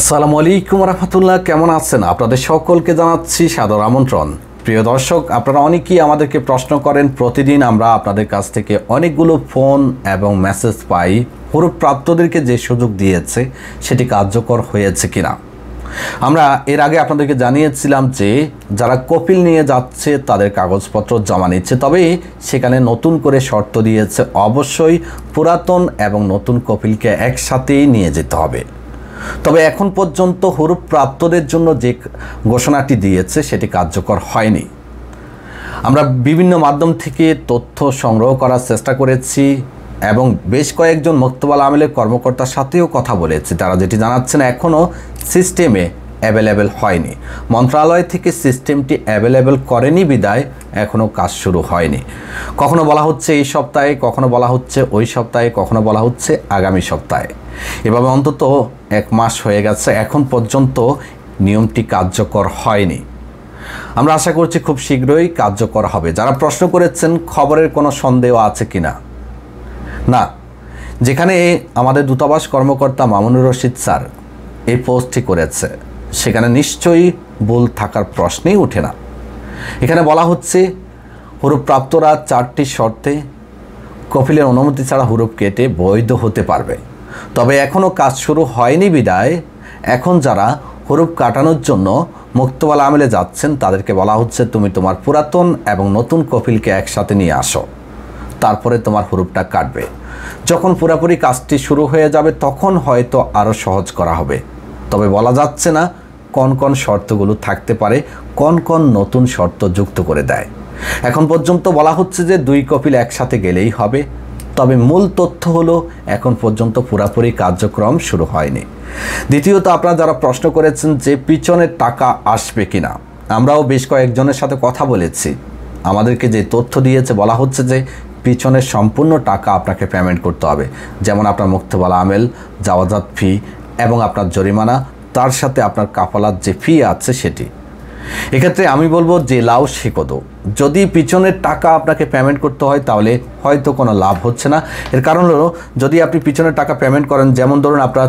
আসসালামু আলাইকুম রহমতুল্লাহ কেমন আছেন আপনাদের সকলকে জানাচ্ছি সাদর আমন্ত্রণ প্রিয় দর্শক আপনারা অনেকেই আমাদেরকে প্রশ্ন করেন প্রতিদিন আমরা আপনাদের কাছ থেকে অনেকগুলো ফোন এবং মেসেজ পাই প্রাপ্তদেরকে যে সুযোগ দিয়েছে সেটি কার্যকর হয়েছে কিনা আমরা এর আগে আপনাদেরকে জানিয়েছিলাম যে যারা কপিল নিয়ে যাচ্ছে তাদের কাগজপত্র জমা নিচ্ছে তবে সেখানে নতুন করে শর্ত দিয়েছে অবশ্যই পুরাতন এবং নতুন কপিলকে একসাথেই নিয়ে যেতে হবে তবে এখন পর্যন্ত হরুপ প্রাপ্তদের জন্য যে ঘোষণাটি দিয়েছে সেটি কার্যকর হয়নি আমরা বিভিন্ন মাধ্যম থেকে তথ্য সংগ্রহ করার চেষ্টা করেছি এবং বেশ কয়েকজন মুক্তবাল আমলে কর্মকর্তার সাথেও কথা বলেছি তারা যেটি জানাচ্ছেন এখনও সিস্টেমে অ্যাভেলেবেল হয়নি মন্ত্রণালয় থেকে সিস্টেমটি অ্যাভেলেবেল করেনি বিদায় এখনও কাজ শুরু হয়নি কখনো বলা হচ্ছে এই সপ্তাহে কখনো বলা হচ্ছে ওই সপ্তাহে কখনো বলা হচ্ছে আগামী সপ্তাহে এভাবে অন্তত এক মাস হয়ে গেছে এখন পর্যন্ত নিয়মটি কার্যকর হয়নি আমরা আশা করছি খুব শীঘ্রই কার্যকর হবে যারা প্রশ্ন করেছেন খবরের কোনো সন্দেহ আছে কি না না যেখানে আমাদের দূতাবাস কর্মকর্তা মামুনুর রশিদ স্যার এই পোস্টটি করেছে সেখানে নিশ্চয়ই ভুল থাকার প্রশ্নেই ওঠে না এখানে বলা হচ্ছে হুরুপ্রাপ্তরা চারটি শর্তে কফিলের অনুমতি ছাড়া হুরুপ কেটে বৈধ হতে পারবে তবে এখনও কাজ শুরু হয়নি বিদায় এখন যারা হরুপ কাটানোর জন্য মুক্তবালা আমেলে যাচ্ছেন তাদেরকে বলা হচ্ছে তুমি তোমার পুরাতন এবং নতুন কফিলকে একসাথে নিয়ে আসো তারপরে তোমার হরুপটা কাটবে যখন পুরাপুরি কাজটি শুরু হয়ে যাবে তখন হয়তো আরও সহজ করা হবে তবে বলা যাচ্ছে না কোন কোন শর্তগুলো থাকতে পারে কোন কোন নতুন শর্ত যুক্ত করে দেয় এখন পর্যন্ত বলা হচ্ছে যে দুই কপিল একসাথে গেলেই হবে তবে মূল তথ্য হলো এখন পর্যন্ত পুরাপুরি কার্যক্রম শুরু হয়নি দ্বিতীয়ত আপনারা যারা প্রশ্ন করেছেন যে পিছনের টাকা আসবে কিনা আমরাও বেশ কয়েকজনের সাথে কথা বলেছি আমাদেরকে যে তথ্য দিয়েছে বলা হচ্ছে যে পিছনের সম্পূর্ণ টাকা আপনাকে পেমেন্ট করতে হবে যেমন আপনার মুক্তবালা আমেল যাওয়াজাত ফি এবং আপনার জরিমানা তার সাথে আপনার কাপালার যে ফি আছে সেটি এক্ষেত্রে আমি বলবো যে লাউ শিকদো যদি পিছনের টাকা আপনাকে পেমেন্ট করতে হয় তাহলে হয়তো কোনো লাভ হচ্ছে না এর কারণ হলো যদি আপনি পিছনের টাকা পেমেন্ট করেন যেমন ধরুন আপনার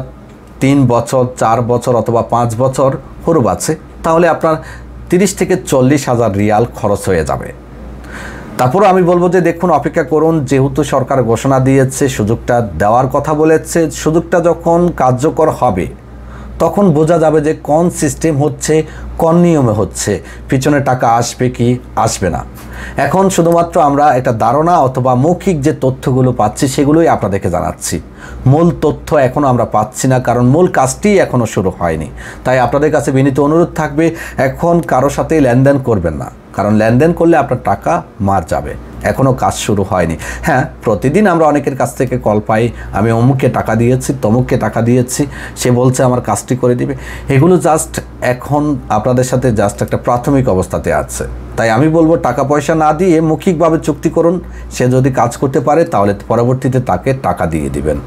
তিন বছর চার বছর অথবা পাঁচ বছর হরুব আছে তাহলে আপনার তিরিশ থেকে চল্লিশ হাজার রিয়াল খরচ হয়ে যাবে তারপরে আমি বলবো যে দেখুন অপেক্ষা করুন যেহেতু সরকার ঘোষণা দিয়েছে সুযোগটা দেওয়ার কথা বলেছে সুযোগটা যখন কার্যকর হবে তখন বোঝা যাবে যে কোন সিস্টেম হচ্ছে কোন নিয়মে হচ্ছে পিছনে টাকা আসবে কি আসবে না এখন শুধুমাত্র আমরা একটা ধারণা অথবা মৌখিক যে তথ্যগুলো পাচ্ছি সেগুলোই আপনাদেরকে জানাচ্ছি মূল তথ্য এখনও আমরা পাচ্ছি না কারণ মূল কাজটি এখনও শুরু হয়নি তাই আপনাদের কাছে বিনীত অনুরোধ থাকবে এখন কারো সাথেই লেনদেন করবেন না কারণ লেনদেন করলে আপনার টাকা মার যাবে এখনও কাজ শুরু হয়নি হ্যাঁ প্রতিদিন আমরা অনেকের কাছ থেকে কল পাই আমি অমুককে টাকা দিয়েছি তমুককে টাকা দিয়েছি সে বলছে আমার কাজটি করে দিবে এগুলো জাস্ট এখন আপনাদের সাথে জাস্ট একটা প্রাথমিক অবস্থাতে আছে তাই আমি বলবো টাকা পয়সা না দিয়ে মৌখিকভাবে চুক্তি করুন সে যদি কাজ করতে পারে তাহলে পরবর্তীতে তাকে টাকা দিয়ে দিবেন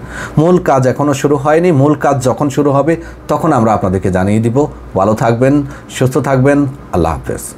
মূল কাজ এখনও শুরু হয়নি মূল কাজ যখন শুরু হবে তখন আমরা আপনাদেরকে জানিয়ে দিব ভালো থাকবেন সুস্থ থাকবেন আল্লাহ হাফেজ